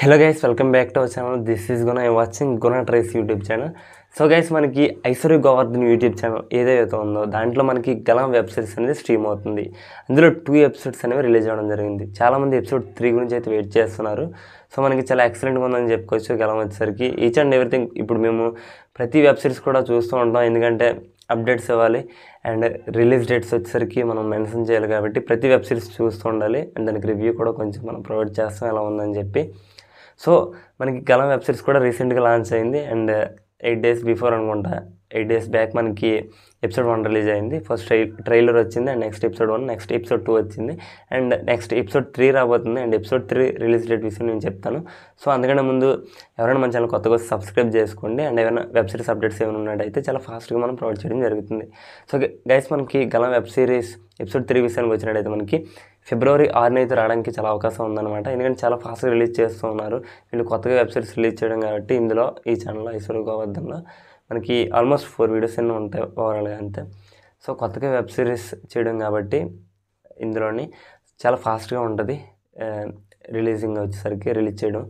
hello guys welcome back to our channel this is Guna I watching Guna tries YouTube channel so guys మనకి Aishwarya Govardhan YouTube channel ఏదైతే ఉందో దాంట్లో మనకి గలం వెబ్ సిరీస్ అనేది స్ట్రీమ్ అవుతుంది అందులో టూ ఎపిసోడ్స్ అనేవి రిలీజ్ అవ్వడం జరిగింది చాలామంది ఎపిసోడ్ త్రీ గురించి అయితే వెయిట్ చేస్తున్నారు సో మనకి చాలా ఎక్సలెంట్గా ఉందని చెప్పుకోవచ్చు గలం వచ్చేసరికి ఈచ్ అండ్ ఎవ్రీథింగ్ ఇప్పుడు మేము ప్రతి వెబ్ సిరీస్ కూడా చూస్తూ ఉంటాం ఎందుకంటే అప్డేట్స్ ఇవ్వాలి అండ్ రిలీజ్ డేట్స్ వచ్చేసరికి మనం మెన్షన్ చేయాలి కాబట్టి ప్రతి వెబ్ సిరీస్ చూస్తూ ఉండాలి అండ్ దానికి రివ్యూ కూడా కొంచెం మనం ప్రొవైడ్ చేస్తాం ఎలా ఉందని చెప్పి సో మనకి కలం వెబ్ సిరీస్ కూడా రీసెంట్గా లాంచ్ అయింది అండ్ ఎయిట్ డేస్ బిఫోర్ అనుకుంటా ఎయిట్ డేస్ బ్యాక్ మనకి ఎపిసోడ్ వన్ రిలీజ్ అయింది ఫస్ట్ ట్రై ట్రైలర్ వచ్చింది and next episode one next episode two వచ్చింది అండ్ నెక్స్ట్ ఎపిసోడ్ త్రీ రాబోతుంది and episode three release date విషయం నేను చెప్తాను సో అందుకనే ముందు ఎవరైనా మన ఛానల్ కొత్తగా సబ్స్క్రైబ్ చేసుకోండి అండ్ ఏమైనా వెబ్ సిరీస్ అప్డేట్స్ ఏమైనా ఉన్నట్టయితే చాలా ఫాస్ట్గా మనం ప్రొవైడ్ చేయడం జరుగుతుంది సో గైస్ మనకి గలం వెబ్ సిరీస్ ఎపిసోడ్ త్రీ విషయానికి వచ్చినట్టయితే మనకి ఫిబ్రవరి ఆరు అయితే రావడానికి చాలా అవకాశం ఉందన్నమాట ఎందుకంటే చాలా ఫాస్ట్గా రిలీజ్ చేస్తూ ఉన్నారు వీళ్ళు కొత్తగా వెబ్సైట్స్ రిలీజ్ చేయడం కాబట్టి ఇందులో ఈ ఛానల్లో ఐశ్వర్య గోవర్ధన్లో మనకి ఆల్మోస్ట్ ఫోర్ వీడియోస్ ఎన్నో ఉంటాయి ఓవరాల్గా అంతే సో కొత్తగా వెబ్ సిరీస్ చేయడం కాబట్టి ఇందులోని చాలా ఫాస్ట్గా ఉంటుంది రిలీజింగ్ వచ్చేసరికి రిలీజ్ చేయడం